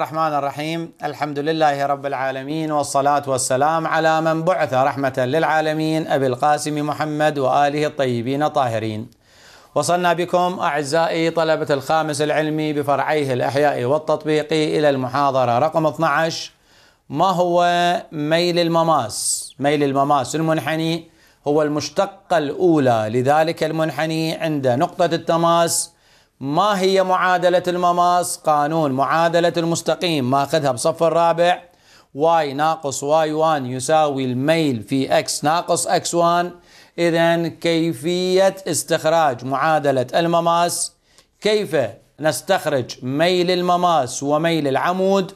الرحمن الرحيم الحمد لله رب العالمين والصلاة والسلام على من بعث رحمة للعالمين أبي القاسم محمد وآله الطيبين الطاهرين وصلنا بكم أعزائي طلبة الخامس العلمي بفرعيه الإحياء والتطبيقي إلى المحاضرة رقم 12 ما هو ميل المماس؟ ميل المماس المنحني هو المشتقة الأولى لذلك المنحني عند نقطة التماس ما هي معادلة المماس قانون معادلة المستقيم ماخذها بصف الرابع واي ناقص واي 1 يساوي الميل في اكس ناقص اكس 1 إذا كيفية استخراج معادلة المماس كيف نستخرج ميل المماس وميل العمود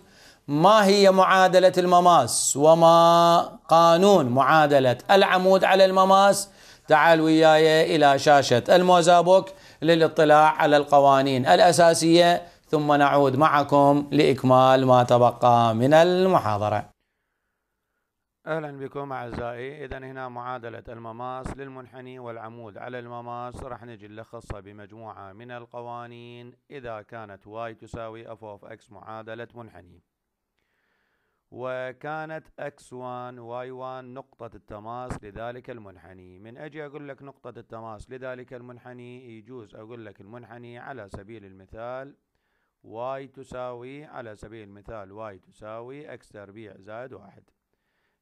ما هي معادلة المماس وما قانون معادلة العمود على المماس تعال وياي إلى شاشة الموزابوك للاطلاع على القوانين الأساسية ثم نعود معكم لإكمال ما تبقى من المحاضرة أهلا بكم أعزائي إذا هنا معادلة المماس للمنحني والعمود على المماس راح نجي نلخصها بمجموعة من القوانين إذا كانت واي تساوي أف أوف إكس معادلة منحني وكانت x1 y1 نقطة التماس لذلك المنحني من أجي أقول لك نقطة التماس لذلك المنحني يجوز أقول لك المنحني على سبيل المثال y تساوي على سبيل المثال y تساوي x تربيع زائد واحد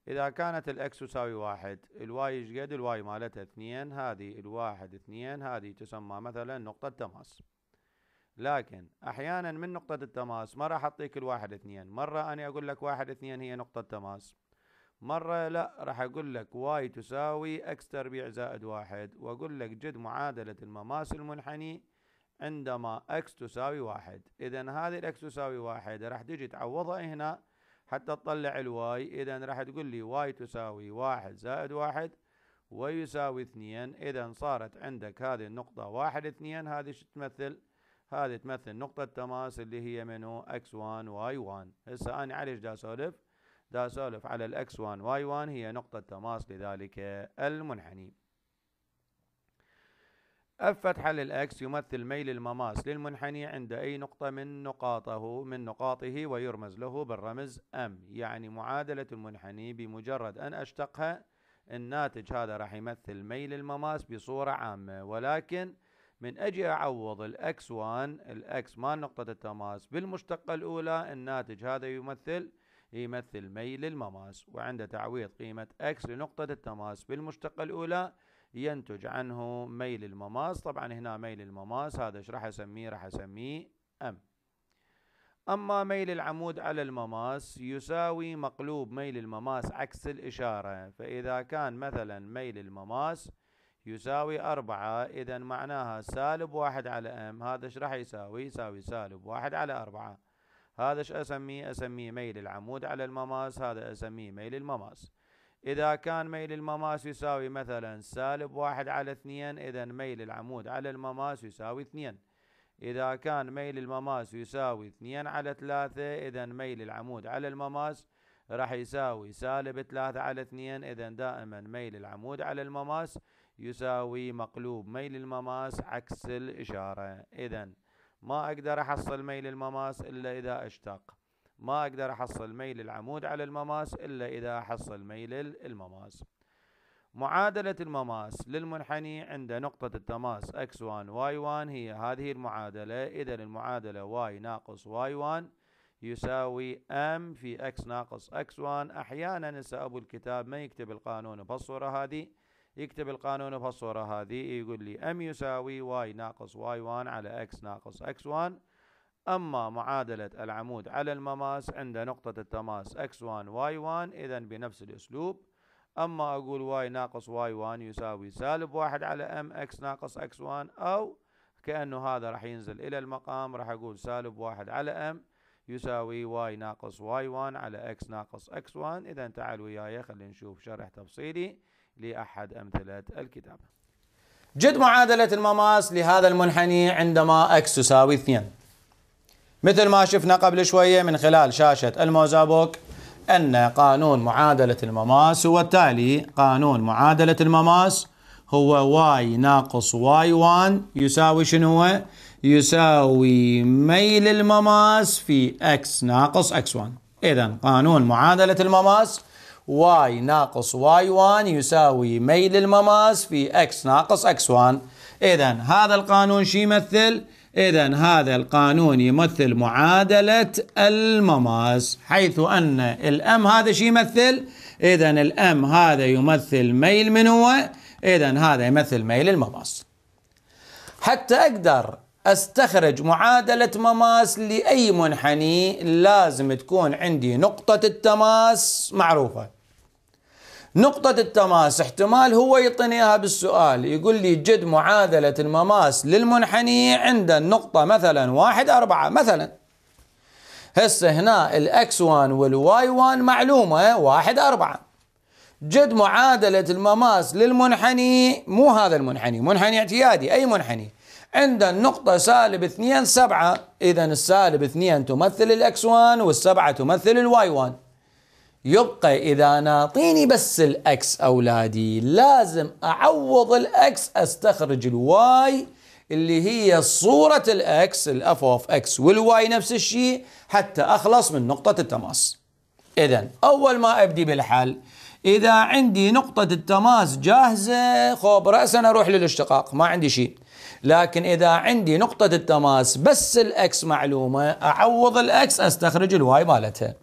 إذا كانت الإكس تساوي واحد الواي يجد الواي مالتها اثنين هذه الواحد اثنين هذه تسمى مثلا نقطة تماس لكن احيانا من نقطة التماس ما راح اعطيك الواحد اثنين مرة انا اقول لك واحد اثنين هي نقطة تماس مرة لا راح اقول لك واي تساوي اكس تربيع زائد واحد واقول لك جد معادلة المماس المنحني عندما اكس تساوي واحد اذا هذه الاكس تساوي واحد راح تجي تعوضها هنا حتى تطلع الواي اذا راح تقول لي واي تساوي واحد زائد واحد ويساوي اثنين اذا صارت عندك هذه النقطة واحد اثنين هذه شو تمثل هذه تمثل نقطة تماس اللي هي منو اكس 1 واي 1 هسه انا عليش دا سولف دا سولف على الاكس 1 واي 1 هي نقطة تماس لذلك المنحني اف فتحة للاكس يمثل ميل المماس للمنحني عند اي نقطة من نقاطه من نقاطه ويرمز له بالرمز ام يعني معادلة المنحني بمجرد ان اشتقها الناتج هذا راح يمثل ميل المماس بصورة عامة ولكن من أجي أعوض الأكس 1 الأكس مال نقطة التماس بالمشتقة الأولى الناتج هذا يمثل يمثل ميل المماس وعند تعويض قيمة أكس لنقطة التماس بالمشتقة الأولى ينتج عنه ميل المماس طبعا هنا ميل المماس هذا ايش راح اسميه راح اسميه ام اما ميل العمود على المماس يساوي مقلوب ميل المماس عكس الاشاره فاذا كان مثلا ميل المماس يساوي أربعة إذا معناها سالب واحد على أم هذا إيش راح يساوي يساوي سالب واحد على أربعة هذا إيش أسميه أسميه ميل العمود على المماس هذا أسميه ميل المماس إذا كان ميل المماس يساوي مثلا سالب واحد على اثنين إذا ميل العمود على المماس يساوي اثنين إذا كان ميل المماس يساوي اثنين على ثلاثة إذا ميل العمود على المماس راح يساوي سالب ثلاثة على اثنين إذا دائما ميل العمود على المماس يساوي مقلوب ميل المماس عكس الإشارة إذا ما أقدر أحصل ميل المماس إلا إذا أشتق ما أقدر أحصل ميل العمود على المماس إلا إذا أحصل ميل المماس معادلة المماس للمنحني عند نقطة التماس x1 y1 هي هذه المعادلة إذا المعادلة y ناقص y1 يساوي m في x ناقص x1 أحيانا نسأب أبو الكتاب ما يكتب القانون بالصورة هذه يكتب القانون الصورة هذه يقول لي ام يساوي واي ناقص واي 1 على اكس ناقص اكس 1 اما معادلة العمود على المماس عند نقطة التماس اكس 1 واي 1 اذا بنفس الاسلوب اما اقول واي ناقص واي 1 يساوي سالب واحد على ام اكس ناقص اكس 1 او كأنه هذا راح ينزل إلى المقام راح أقول سالب واحد على أم يساوي واي ناقص واي 1 على اكس ناقص اكس 1 إذا تعال وياي خلينا نشوف شرح تفصيلي لأحد أمثلة الكتابة جد معادلة المماس لهذا المنحني عندما X تساوي 2 مثل ما شفنا قبل شوية من خلال شاشة الموزابوك أن قانون معادلة المماس هو التالي قانون معادلة المماس هو y ناقص y1 يساوي شنو هو؟ يساوي ميل المماس في x ناقص x1 إذا قانون معادلة المماس واي ناقص واي 1 يساوي ميل المماس في اكس ناقص اكس 1 اذا هذا القانون شو يمثل؟ اذا هذا القانون يمثل معادلة المماس حيث ان الام هذا شو يمثل؟ اذا الام هذا يمثل ميل من هو؟ اذا هذا يمثل ميل المماس حتى اقدر استخرج معادلة مماس لأي منحني لازم تكون عندي نقطة التماس معروفة نقطة التماس احتمال هو يعطيني اياها بالسؤال يقول لي جد معادلة المماس للمنحني عند النقطة مثلا واحد أربعة مثلا هسه هنا الاكس 1 والواي 1 معلومة واحد أربعة جد معادلة المماس للمنحني مو هذا المنحني منحني اعتيادي أي منحني عند النقطة سالب 2 7 إذا السالب 2 تمثل الاكس 1 والسبعة تمثل الواي 1 يبقى إذا ناطيني بس الأكس أولادي لازم أعوض الأكس أستخرج الواي اللي هي صورة الأكس الأف أوف أكس والواي نفس الشيء حتى أخلص من نقطة التماس إذا أول ما أبدي بالحل إذا عندي نقطة التماس جاهزة خوب رأسا أروح للاشتقاق ما عندي شيء لكن إذا عندي نقطة التماس بس الأكس معلومة أعوض الأكس أستخرج الواي مالتها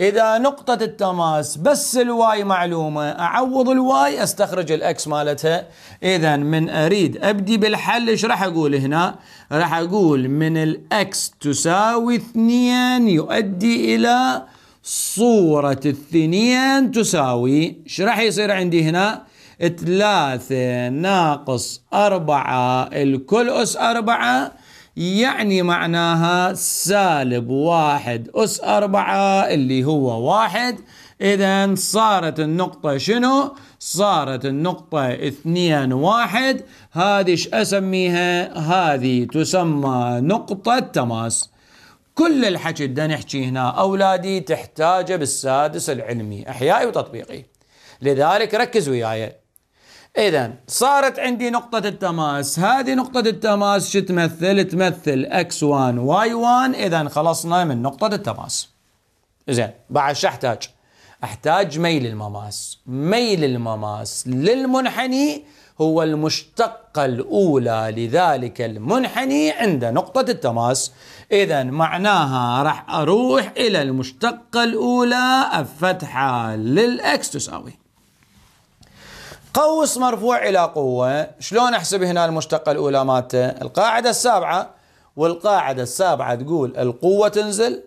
اذا نقطة التماس بس الواي معلومة اعوض الواي استخرج الاكس مالتها اذا من اريد ابدي بالحل ايش راح اقول هنا راح اقول من الاكس تساوي اثنين يؤدي الى صورة الثنين تساوي ايش راح يصير عندي هنا ثلاثة ناقص أربعة الكل أس أربعة يعني معناها سالب واحد أس أربعة اللي هو واحد إذا صارت النقطة شنو؟ صارت النقطة اثنين واحد هذه أسميها؟ هذه تسمى نقطة تماس كل الحكي بدنا نحكي هنا أولادي تحتاج بالسادس العلمي أحيائي وتطبيقي لذلك ركز وياي إذا صارت عندي نقطة التماس، هذه نقطة التماس شو تمثل؟ تمثل X1 Y1 إذا خلصنا من نقطة التماس. زين بعد شو أحتاج؟ أحتاج ميل المماس، ميل المماس للمنحني هو المشتقة الأولى لذلك المنحني عند نقطة التماس إذا معناها راح أروح إلى المشتقة الأولى الفتحة للإكس تساوي قوس مرفوع إلى قوة شلون أحسب هنا المشتقة الأولى مالته القاعدة السابعة والقاعدة السابعة تقول القوة تنزل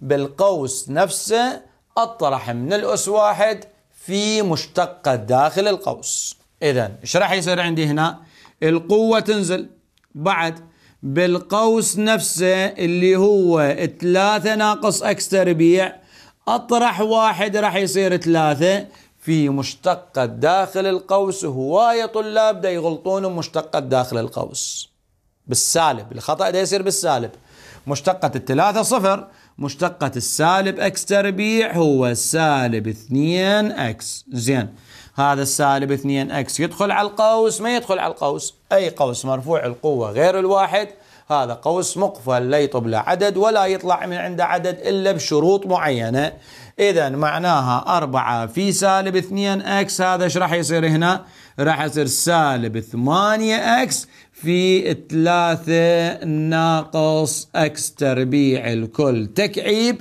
بالقوس نفسه أطرح من الأس واحد في مشتقة داخل القوس إذا إيش راح يصير عندي هنا القوة تنزل بعد بالقوس نفسه اللي هو ثلاثة ناقص اكس تربيع اطرح واحد راح يصير ثلاثة في مشتقة داخل القوس هواية طلاب دا يغلطون مشتقة داخل القوس بالسالب الخطأ دا يصير بالسالب مشتقة الثلاثة صفر مشتقة السالب اكس تربيع هو سالب اثنين اكس زين هذا السالب اثنين اكس يدخل على القوس ما يدخل على القوس اي قوس مرفوع القوة غير الواحد هذا قوس مقفل لا له عدد ولا يطلع من عنده عدد إلا بشروط معينة إذا معناها أربعة في سالب اثنين أكس هذا إيش راح يصير هنا راح يصير سالب ثمانية أكس في ثلاثة ناقص أكس تربيع الكل تكعيب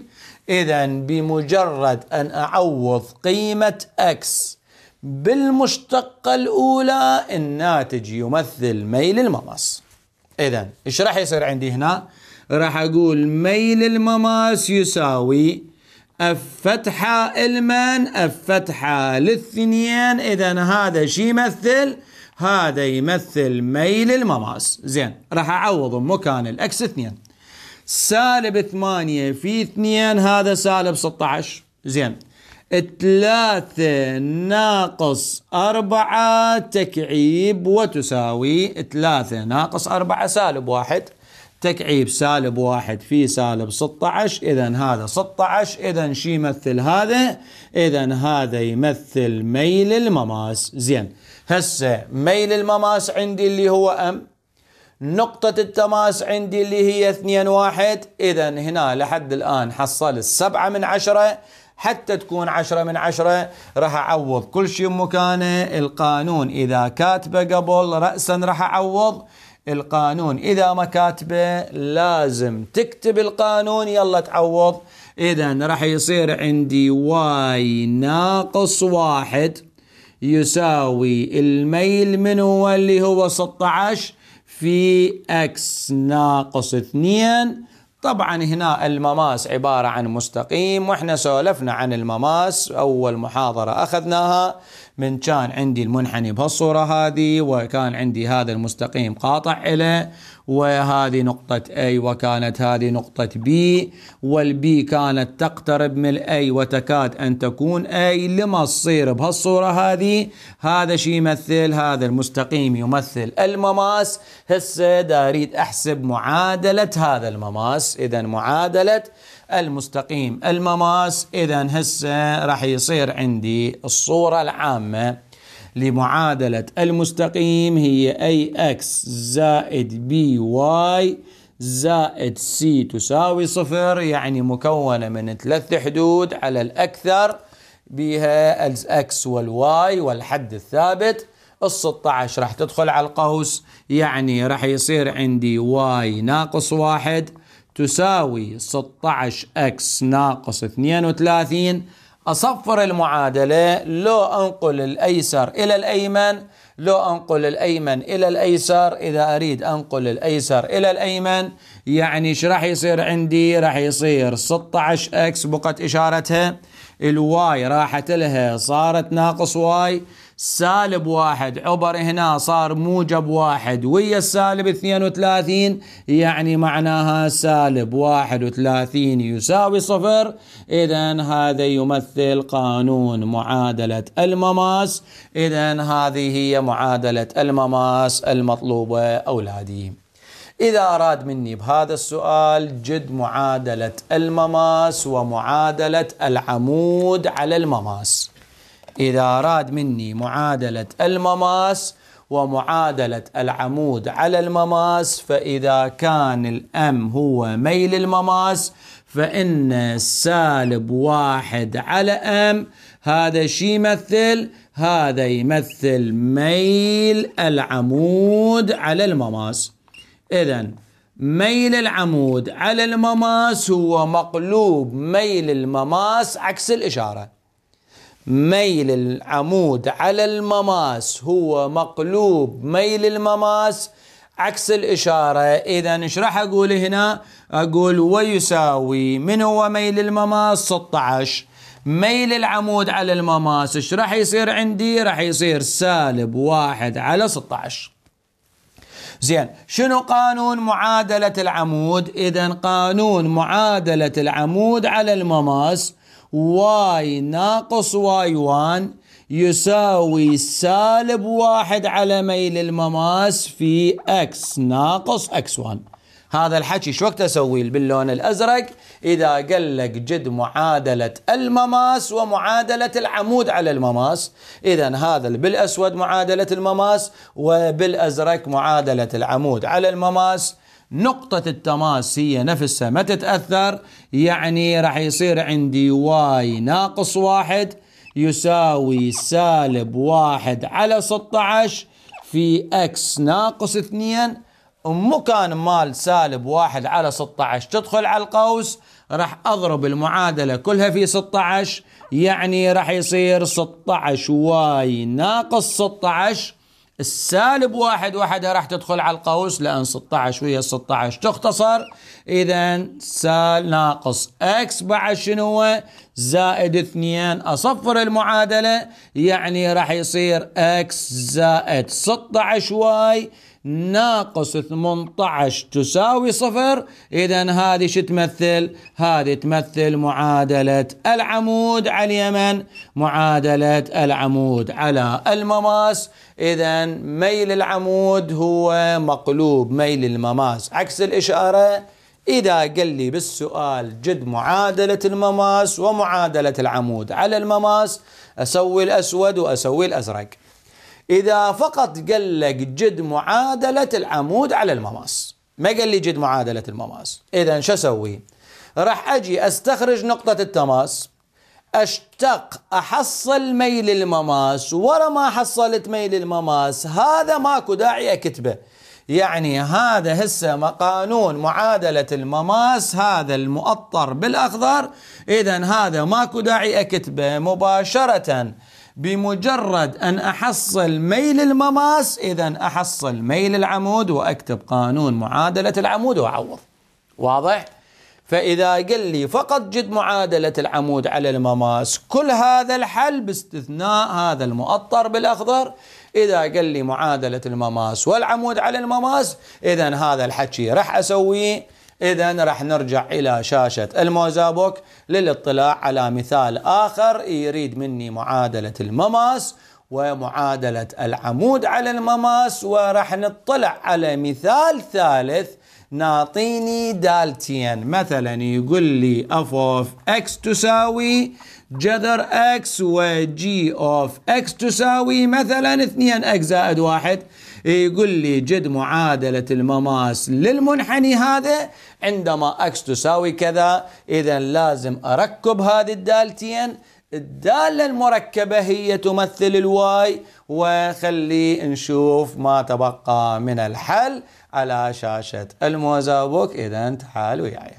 إذا بمجرد أن أعوض قيمة أكس بالمشتقة الأولى الناتج يمثل ميل الممص إذا إيش راح يصير عندي هنا؟ راح أقول ميل المماس يساوي الفتحة المن الفتحة للثنين إذا هذا شي يمثل؟ هذا يمثل ميل المماس زين راح أعوض مكان الأكس اثنين سالب ثمانية في اثنين هذا سالب 16 زين ثلاثة ناقص أربعة تكعيب وتساوي ثلاثة ناقص أربعة سالب واحد تكعيب سالب واحد في سالب 16 إذا هذا 16 إذا شي يمثل هذا إذا هذا يمثل ميل المماس زين هسه ميل المماس عندي اللي هو أم نقطة التماس عندي اللي هي 2 1 إذا هنا لحد الآن حصلت 7 من عشرة حتى تكون عشرة من عشرة راح أعوض كل شيء مكانه القانون إذا كاتبه قبل رأسا راح أعوض القانون إذا ما كاتبه لازم تكتب القانون يلا تعوض إذا راح يصير عندي واي ناقص واحد يساوي الميل من هو اللي هو 16 في اكس ناقص 2 طبعا هنا المماس عبارة عن مستقيم واحنا سولفنا عن المماس أول محاضرة أخذناها من كان عندي المنحني بهالصورة هذه وكان عندي هذا المستقيم قاطع إليه وهذه نقطة A وكانت هذه نقطة B والبي كانت تقترب من A وتكاد أن تكون A لما تصير بهالصورة هذه هذا شي يمثل هذا المستقيم يمثل المماس هسه دا أريد أحسب معادلة هذا المماس إذا معادلة المستقيم المماس إذا هسه راح يصير عندي الصورة العامة لمعادلة المستقيم هي أي أكس زائد بي واي زائد سي تساوي صفر يعني مكونة من ثلاث حدود على الأكثر بها الأكس والواي والحد الثابت ال 16 راح تدخل على القوس يعني راح يصير عندي واي ناقص واحد تساوي 16 اكس ناقص 32 أصفر المعادلة لو أنقل الأيسر إلى الأيمن لو أنقل الأيمن إلى الأيسر إذا أريد أنقل الأيسر إلى الأيمن يعني إيش راح يصير عندي راح يصير 16 إكس بقت إشارتها الواي راحت لها صارت ناقص واي سالب واحد عبر هنا صار موجب واحد ويا السالب 32 يعني معناها سالب 31 يساوي صفر إذا هذا يمثل قانون معادلة المماس إذا هذه هي معادلة المماس المطلوبة أولادي إذا أراد مني بهذا السؤال جد معادلة المماس ومعادلة العمود على المماس إذا أراد مني معادلة المماس ومعادلة العمود على المماس فإذا كان الأم هو ميل المماس فإن السالب واحد على أم هذا شي يمثل هذا يمثل ميل العمود على المماس إذا ميل العمود على المماس هو مقلوب ميل المماس عكس الإشارة ميل العمود على المماس هو مقلوب ميل المماس عكس الإشارة إذا إيش راح أقول هنا أقول ويساوي من هو ميل المماس 16 ميل العمود على المماس إيش راح يصير عندي راح يصير سالب واحد على 16 زين شنو قانون معادلة العمود إذا قانون معادلة العمود على المماس واي ناقص واي 1 يساوي سالب واحد على ميل المماس في اكس ناقص اكس 1 هذا الحكي شو وقت اسوي باللون الازرق اذا قال لك جد معادله المماس ومعادله العمود على المماس اذا هذا بالاسود معادله المماس وبالازرق معادله العمود على المماس نقطة التماس هي نفسها ما تتأثر يعني راح يصير عندي واي ناقص واحد يساوي سالب واحد على 16 في اكس ناقص اثنين مكان مال سالب واحد على 16 تدخل على القوس راح اضرب المعادلة كلها في 16 يعني راح يصير 16 واي ناقص 16 السالب واحد وحدها راح تدخل على القوس لأن 16 ويا 16 تختصر إذا سال ناقص اكس بعد شنو هو زائد اثنين أصفر المعادلة يعني راح يصير اكس زائد 16 واي ناقص 18 تساوي صفر إذا هذه شو تمثل هذه تمثل معادلة العمود على اليمن معادلة العمود على المماس إذا ميل العمود هو مقلوب ميل المماس عكس الإشارة إذا قال لي بالسؤال جد معادلة المماس ومعادلة العمود على المماس أسوي الأسود وأسوي الأزرق إذا فقط قال لك جد معادلة العمود على المماس ما قال لي جد معادلة المماس إذا شو أسوي راح أجي أستخرج نقطة التماس أشتق أحصل ميل المماس ورا ما حصلت ميل المماس هذا ماكو داعي أكتبه يعني هذا هسه قانون معادلة المماس هذا المؤطر بالأخضر إذا هذا ماكو داعي أكتبه مباشرةً بمجرد أن أحصل ميل المماس إذا أحصل ميل العمود وأكتب قانون معادلة العمود وأعوض واضح؟ فإذا قل لي فقط جد معادلة العمود على المماس كل هذا الحل باستثناء هذا المؤطر بالأخضر إذا قال لي معادلة المماس والعمود على المماس إذا هذا الحكي راح أسويه إذا راح نرجع إلى شاشة الموزابوك للاطلاع على مثال آخر يريد مني معادلة المماس ومعادلة العمود على المماس وراح نطلع على مثال ثالث نعطيني دالتين مثلا يقول لي اف اوف اكس تساوي جذر اكس وجي اوف اكس تساوي مثلا 2 اكس زائد 1 يقول لي جد معادلة المماس للمنحني هذا عندما اكس تساوي كذا اذا لازم اركب هذه الدالتين الدالة المركبة هي تمثل الواي وخلي نشوف ما تبقى من الحل على شاشة الموزابوك إذا تعالوا وياي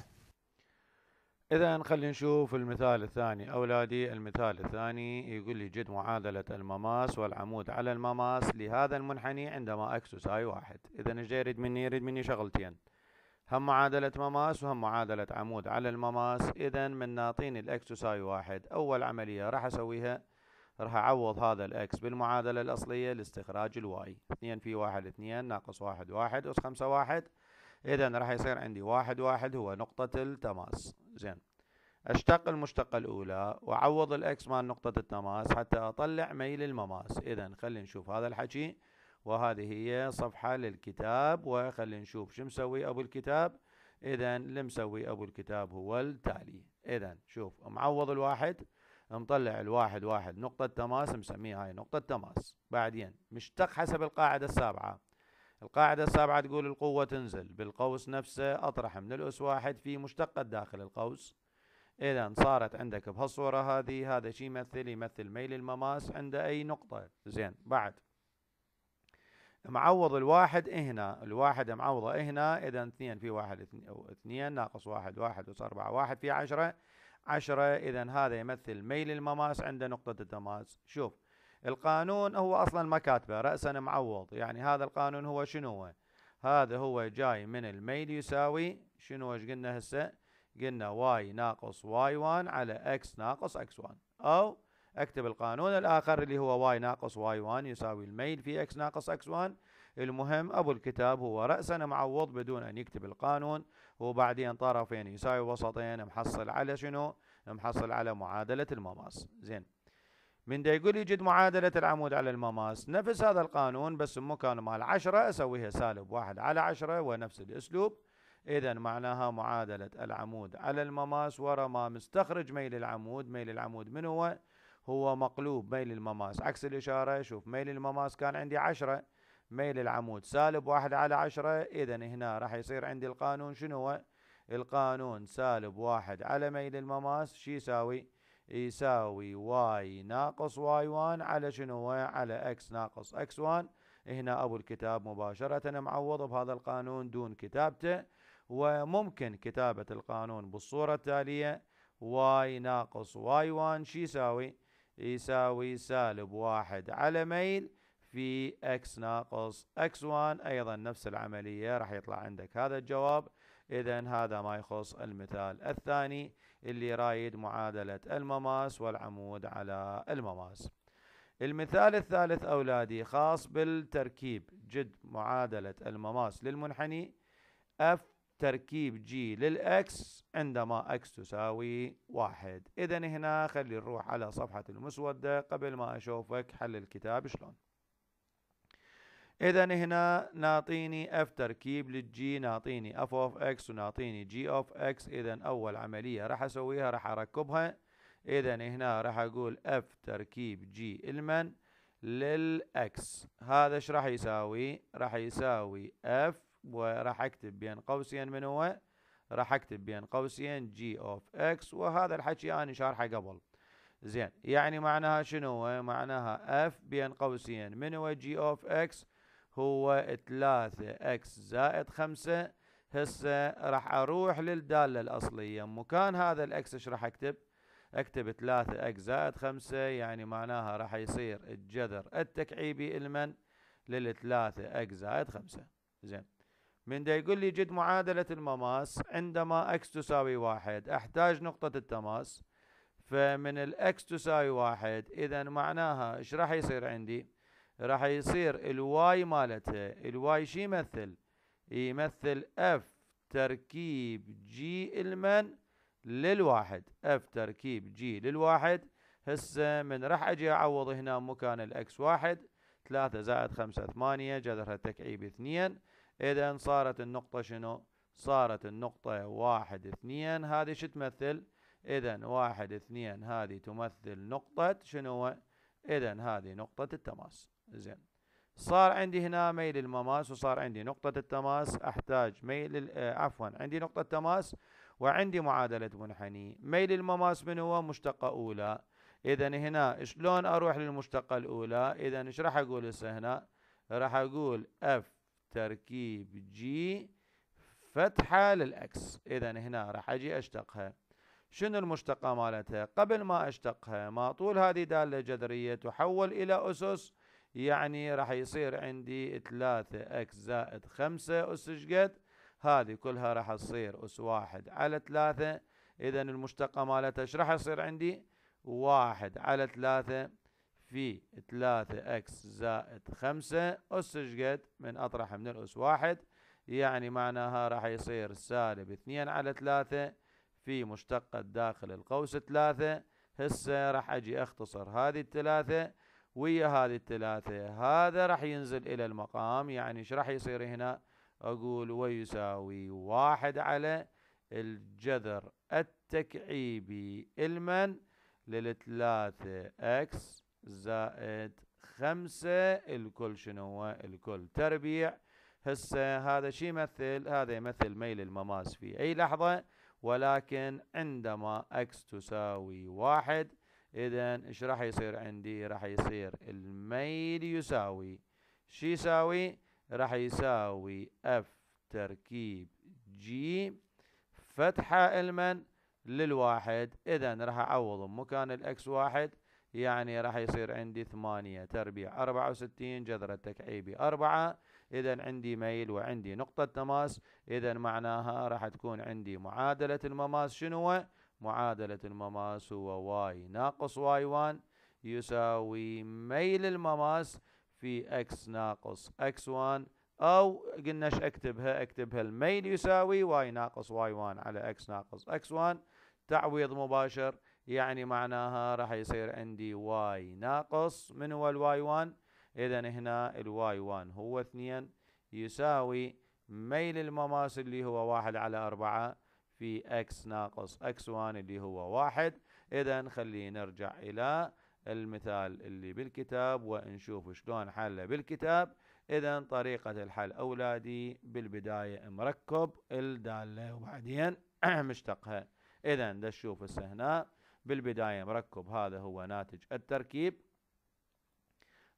إذا خلينا نشوف المثال الثاني أولادي المثال الثاني يقول لي جد معادلة المماس والعمود على المماس لهذا المنحني عندما أكس يساوي واحد إذا إيش يريد مني يريد مني شغلتين هم معادلة مماس وهم معادلة عمود على المماس إذا من ناطيني الأكس يساوي واحد أول عملية راح أسويها راح أعوض هذا الأكس بالمعادلة الأصلية لاستخراج الواي اثنين في واحد اثنين ناقص واحد واحد أس خمسة واحد إذا راح يصير عندي واحد واحد هو نقطة التماس زين أشتق المشتقة الأولى وعوض الإكس مال نقطة التماس حتى أطلع ميل المماس إذا خلينا نشوف هذا الحكي وهذه هي صفحة للكتاب وخلينا نشوف شو مسوي أبو الكتاب إذا اللي مسوي أبو الكتاب هو التالي إذا شوف معوض الواحد مطلع الواحد واحد نقطة تماس مسميها هاي نقطة تماس بعدين مشتق حسب القاعدة السابعة القاعدة السابعة تقول القوة تنزل بالقوس نفسه أطرح من الأس واحد في مشتقة داخل القوس إذا صارت عندك بهالصورة هذه هذا شيء يمثل يمثل ميل المماس عند أي نقطة زين بعد معوض الواحد هنا الواحد معوضة هنا إذا اثنين في واحد اثنين ناقص واحد واحد أس أربعة واحد في عشرة عشرة إذا هذا يمثل ميل المماس عند نقطة التماس شوف القانون هو أصلا ما كاتبه رأسا معوض يعني هذا القانون هو شنو هو هذا هو جاي من الميل يساوي شنو ايش قلنا هسه قلنا واي ناقص واي 1 على اكس ناقص اكس 1 او اكتب القانون الاخر اللي هو واي ناقص واي 1 يساوي الميل في اكس ناقص اكس 1 المهم ابو الكتاب هو راسا معوض بدون ان يكتب القانون وبعدين طرفين يساوي وسطين محصل على شنو محصل على معادله المماس زين من دا يقول يجد معادلة العمود على المماس نفس هذا القانون بس مكانه مال عشرة أسويها سالب واحد على عشرة ونفس الأسلوب إذا معناها معادلة العمود على المماس ورا ما مستخرج ميل العمود ميل العمود من هو؟ هو مقلوب ميل المماس عكس الإشارة شوف ميل المماس كان عندي عشرة ميل العمود سالب واحد على عشرة إذا هنا راح يصير عندي القانون شنو هو؟ القانون سالب واحد على ميل المماس شي يساوي؟ يساوي واي ناقص واي 1 على شنو على اكس ناقص اكس 1 هنا ابو الكتاب مباشرة معوض بهذا القانون دون كتابته وممكن كتابة القانون بالصورة التالية واي ناقص واي 1 شي يساوي يساوي سالب واحد على ميل في اكس ناقص اكس 1 ايضا نفس العملية راح يطلع عندك هذا الجواب اذا هذا ما يخص المثال الثاني اللي يرايد معادلة المماس والعمود على المماس المثال الثالث أولادي خاص بالتركيب جد معادلة المماس للمنحني F تركيب G للإكس عندما X تساوي واحد إذا هنا خلي نروح على صفحة المسودة قبل ما أشوفك حل الكتاب شلون اذا هنا نعطيني اف تركيب للجي نعطيني اف اوف اكس ونعطيني جي اوف اكس اذا اول عملية راح اسويها راح اركبها اذا هنا راح اقول اف تركيب جي المن للاكس هذا ايش راح يساوي راح يساوي اف وراح اكتب بين قوسين من هو راح اكتب بين قوسين جي اوف اكس وهذا الحكي انا شارحه قبل زين يعني معناها شنو معناها اف بين قوسين من هو جي اوف اكس هو 3 اكس زائد 5 هسه راح اروح للدالة الاصلية مكان هذا الاكس ايش راح اكتب اكتب 3 اكس زائد 5 يعني معناها راح يصير الجذر التكعيبي لمن للثلاثة اكس زائد 5 زين من دا يقول لي جد معادلة المماس عندما اكس تساوي واحد احتاج نقطة التماس فمن الاكس تساوي واحد اذا معناها ايش راح يصير عندي؟ راح يصير الواي مالته الواي شي يمثل يمثل اف تركيب جي المن للواحد اف تركيب جي للواحد هسه من راح اجي اعوض هنا مكان الاكس واحد ثلاثة زائد خمسة ثمانية جذرها تكعيب اثنين اذا صارت النقطة شنو صارت النقطة واحد اثنين هذه شو تمثل اذا واحد اثنين هذه تمثل نقطة شنو اذا هذه نقطة التماس زين صار عندي هنا ميل المماس وصار عندي نقطة التماس أحتاج ميل آه، عفوا عندي نقطة تماس وعندي معادلة منحني ميل المماس من هو مشتقة أولى إذا هنا شلون أروح للمشتقة الأولى إذا إيش راح أقول هسه هنا راح أقول اف تركيب جي فتحة للأكس إذا هنا راح أجي أشتقها شنو المشتقة مالتها قبل ما أشتقها ما طول هذه دالة جذرية تحول إلى أسس يعني راح يصير عندي ثلاثة اكس زائد خمسة اس شقد هذه كلها راح تصير اس واحد على ثلاثة اذا المشتقة مالتها ايش راح يصير عندي واحد على ثلاثة في ثلاثة اكس زائد خمسة اس شقد من اطرح من الاس واحد يعني معناها راح يصير سالب اثنين على ثلاثة في مشتقة داخل القوس ثلاثة هسه راح اجي اختصر هذه الثلاثة ويا هذه الثلاثة هذا راح ينزل إلى المقام يعني ايش راح يصير هنا أقول ويساوي واحد على الجذر التكعيبي المن للثلاثة اكس زائد خمسة الكل شنو الكل تربيع هسه هذا شي يمثل هذا يمثل ميل المماس في أي لحظة ولكن عندما اكس تساوي واحد اذا ايش راح يصير عندي راح يصير الميل يساوي شو يساوي راح يساوي اف تركيب جي فتحة المن للواحد اذا راح اعوض مكان الاكس واحد يعني راح يصير عندي ثمانية تربيع أربعة وستين جذر التكعيبي أربعة إذا عندي ميل وعندي نقطة تماس إذا معناها راح تكون عندي معادلة المماس شنو معادلة المماس هو واي ناقص واي 1 يساوي ميل المماس في اكس ناقص اكس 1 او قلنا قلناش اكتبها اكتبها الميل يساوي واي ناقص واي 1 على اكس ناقص اكس 1 تعويض مباشر يعني معناها راح يصير عندي واي ناقص من هو الواي 1 اذا هنا الواي 1 هو 2 يساوي ميل المماس اللي هو واحد على أربعة في x ناقص x 1 اللي هو واحد اذا خلينا نرجع الى المثال اللي بالكتاب ونشوف شلون حله بالكتاب اذا طريقة الحل اولادي بالبداية مركب الدالة وبعدين مشتقها اذا دشوف هسه هنا بالبداية مركب هذا هو ناتج التركيب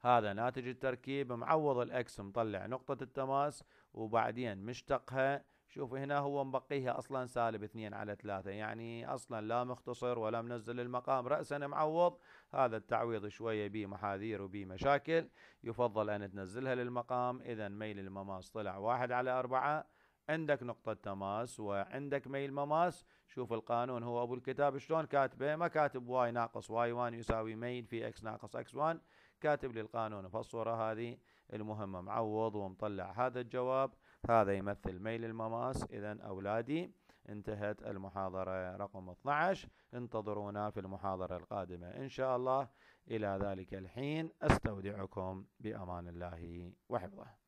هذا ناتج التركيب معوض الاكس مطلع نقطة التماس وبعدين مشتقها شوف هنا هو مبقيها اصلا سالب اثنين على ثلاثة يعني اصلا لا مختصر ولا منزل المقام رأسا معوض هذا التعويض شوية بيه محاذير وبيه مشاكل يفضل ان تنزلها للمقام اذا ميل المماس طلع واحد على اربعة عندك نقطة تماس وعندك ميل مماس شوف القانون هو أبو الكتاب شلون كاتبه ما كاتب واي ناقص واي 1 يساوي ميل في اكس ناقص اكس 1 كاتب لي القانون فالصورة هذه المهمة معوض ومطلع هذا الجواب هذا يمثل ميل المماس إذا أولادي انتهت المحاضرة رقم 12 انتظرونا في المحاضرة القادمة إن شاء الله إلى ذلك الحين أستودعكم بأمان الله وحفظه